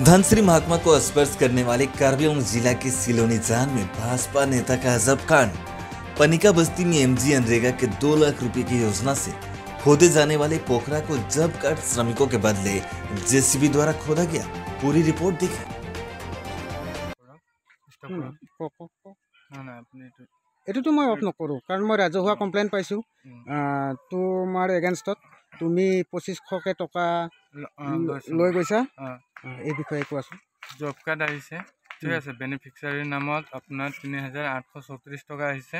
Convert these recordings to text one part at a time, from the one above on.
धनश्री महात्मा को स्पर्श करने वाले कार्बी जिला के सिलोनी जान में भाजपा नेता का अजब कांड पनिका बस्ती में एमजी अनरेगा के दो लाख रुपए की योजना से खोदे जाने वाले पोखरा को जब कट श्रमिकों के बदले जेसीबी द्वारा खोदा गया पूरी रिपोर्ट देखें এইটোতো মই অফ নকৰোঁ কাৰণ মই ৰাজহুৱা কমপ্লেইন পাইছোঁ তো তোমাৰ এগেইনষ্টত তুমি পঁচিছশকৈ টকা লৈ গৈছা এই বিষয়ে কোৱাচোন জব কাৰ্ড আহিছে ঠিক আছে বেনিফিচিয়াৰীৰ নামত আপোনাৰ তিনি হাজাৰ আঠশ চৌত্ৰিছ টকা আহিছে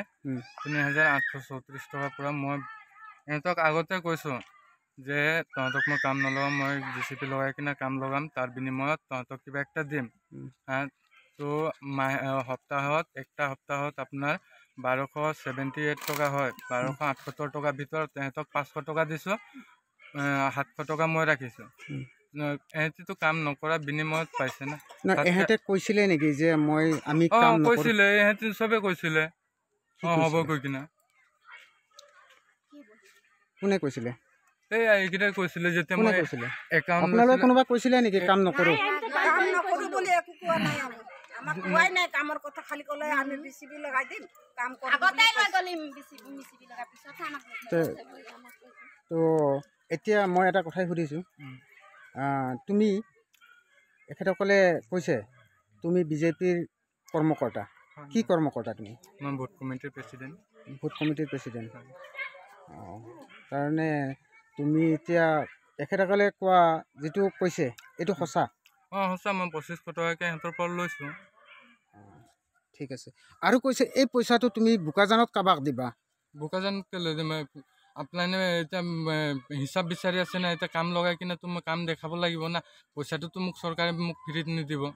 তিনি হাজাৰ আঠশ চৌত্ৰিছ টকাৰ পৰা মই ইহঁতক আগতে কৈছোঁ যে তহঁতক মই কাম নলগাওঁ মই জি চি পি লগাই কিনে কাম লগাম তাৰ বিনিময়ত তহঁতক কিবা এটা দিম হা ত' মাহ সপ্তাহত একটা সপ্তাহত আপোনাৰ বাৰশ ছেভেণ্টি এইট টকা হয় বাৰশ আঠসত্তৰ টকাৰ ভিতৰত তেহেঁতক পাঁচশ টকা দিছোঁ সাতশ টকা মই ৰাখিছোঁ এহেঁতিতো কাম নকৰা বিনিময়ত পাইছে না কৈছিলে নেকি যে মই আমি কৈছিলে এহেঁতি কৈছিলে অঁ হ'ব কৈ কিনে কোনে কৈছিলে এইকেইটাই কৈছিলে যেতিয়া কোৱাই এতিয়া মই এটা কথাই সুধিছোঁ তুমি এখেতসকলে কৈছে তুমি বিজেপিৰ কৰ্মকৰ্তা কি কৰ্মকৰ্তা তুমি মই ভোট কমিটিৰ প্ৰেচিডেণ্ট ভোট কমিটিৰ প্ৰেচিডেণ্ট অঁ তাৰমানে তুমি এতিয়া এখেতসকলে কোৱা যিটো কৈছে এইটো সঁচা অঁ সঁচা মই পঁচিছশ টকাকৈ সিহঁতৰ পৰা লৈছোঁ ঠিক আছে আৰু কৈছে এই পইচাটো তুমি বোকাজানত কাবাক দিবা বোকাজানত কেলে আপোনাৰ এতিয়া হিচাপ বিচাৰি আছে নাই এতিয়া কাম লগাই কিনে তোমাৰ কাম দেখাব লাগিব না পইচাটোতো মোক চৰকাৰে মোক ফ্ৰীত নিদিব